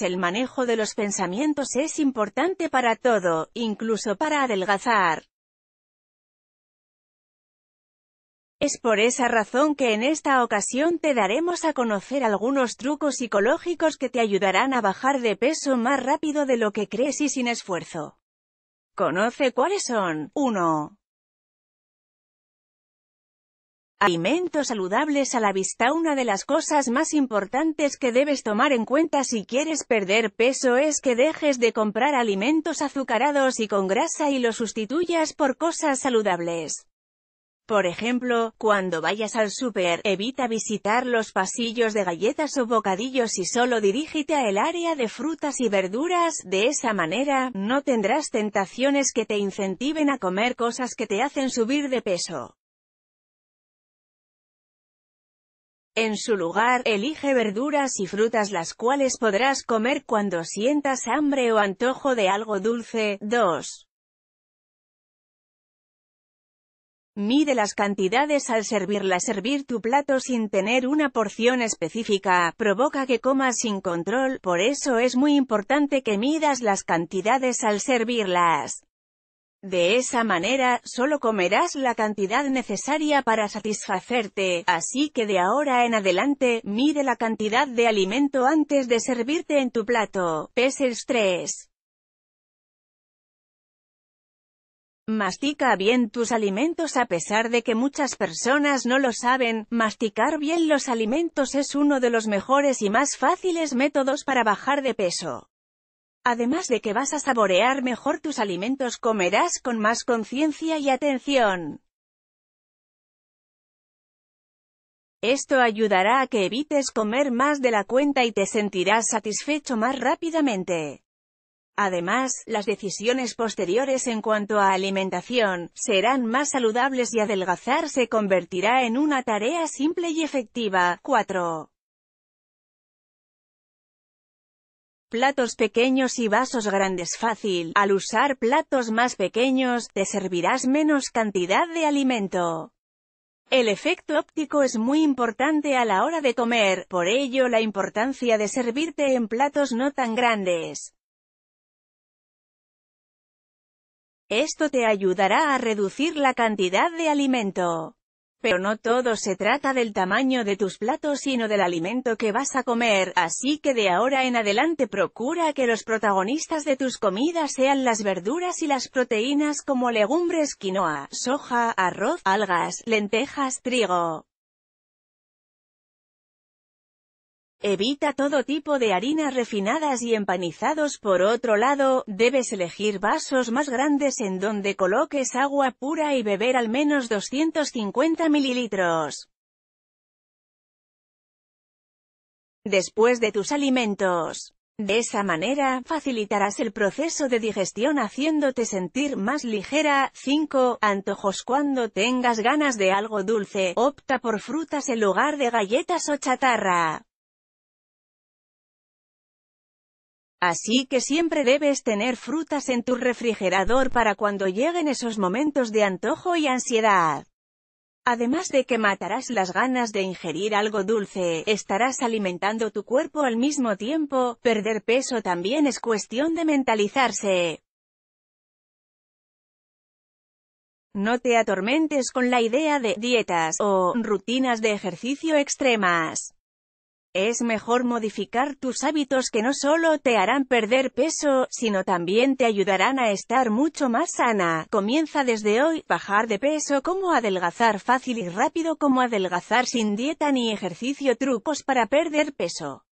el manejo de los pensamientos es importante para todo, incluso para adelgazar. Es por esa razón que en esta ocasión te daremos a conocer algunos trucos psicológicos que te ayudarán a bajar de peso más rápido de lo que crees y sin esfuerzo. Conoce cuáles son. 1. Alimentos saludables a la vista Una de las cosas más importantes que debes tomar en cuenta si quieres perder peso es que dejes de comprar alimentos azucarados y con grasa y los sustituyas por cosas saludables. Por ejemplo, cuando vayas al súper, evita visitar los pasillos de galletas o bocadillos y solo dirígete al área de frutas y verduras, de esa manera, no tendrás tentaciones que te incentiven a comer cosas que te hacen subir de peso. En su lugar, elige verduras y frutas las cuales podrás comer cuando sientas hambre o antojo de algo dulce. 2. Mide las cantidades al servirla. Servir tu plato sin tener una porción específica, provoca que comas sin control, por eso es muy importante que midas las cantidades al servirlas. De esa manera, solo comerás la cantidad necesaria para satisfacerte, así que de ahora en adelante, mide la cantidad de alimento antes de servirte en tu plato. Peses 3. Mastica bien tus alimentos a pesar de que muchas personas no lo saben, masticar bien los alimentos es uno de los mejores y más fáciles métodos para bajar de peso. Además de que vas a saborear mejor tus alimentos, comerás con más conciencia y atención. Esto ayudará a que evites comer más de la cuenta y te sentirás satisfecho más rápidamente. Además, las decisiones posteriores en cuanto a alimentación, serán más saludables y adelgazar se convertirá en una tarea simple y efectiva. 4. Platos pequeños y vasos grandes fácil. Al usar platos más pequeños, te servirás menos cantidad de alimento. El efecto óptico es muy importante a la hora de comer, por ello la importancia de servirte en platos no tan grandes. Esto te ayudará a reducir la cantidad de alimento. Pero no todo se trata del tamaño de tus platos sino del alimento que vas a comer, así que de ahora en adelante procura que los protagonistas de tus comidas sean las verduras y las proteínas como legumbres, quinoa, soja, arroz, algas, lentejas, trigo, Evita todo tipo de harinas refinadas y empanizados. Por otro lado, debes elegir vasos más grandes en donde coloques agua pura y beber al menos 250 mililitros. Después de tus alimentos. De esa manera, facilitarás el proceso de digestión haciéndote sentir más ligera. 5. Antojos Cuando tengas ganas de algo dulce, opta por frutas en lugar de galletas o chatarra. Así que siempre debes tener frutas en tu refrigerador para cuando lleguen esos momentos de antojo y ansiedad. Además de que matarás las ganas de ingerir algo dulce, estarás alimentando tu cuerpo al mismo tiempo, perder peso también es cuestión de mentalizarse. No te atormentes con la idea de dietas o rutinas de ejercicio extremas. Es mejor modificar tus hábitos que no solo te harán perder peso, sino también te ayudarán a estar mucho más sana. Comienza desde hoy, bajar de peso, como adelgazar fácil y rápido, como adelgazar sin dieta ni ejercicio, trucos para perder peso.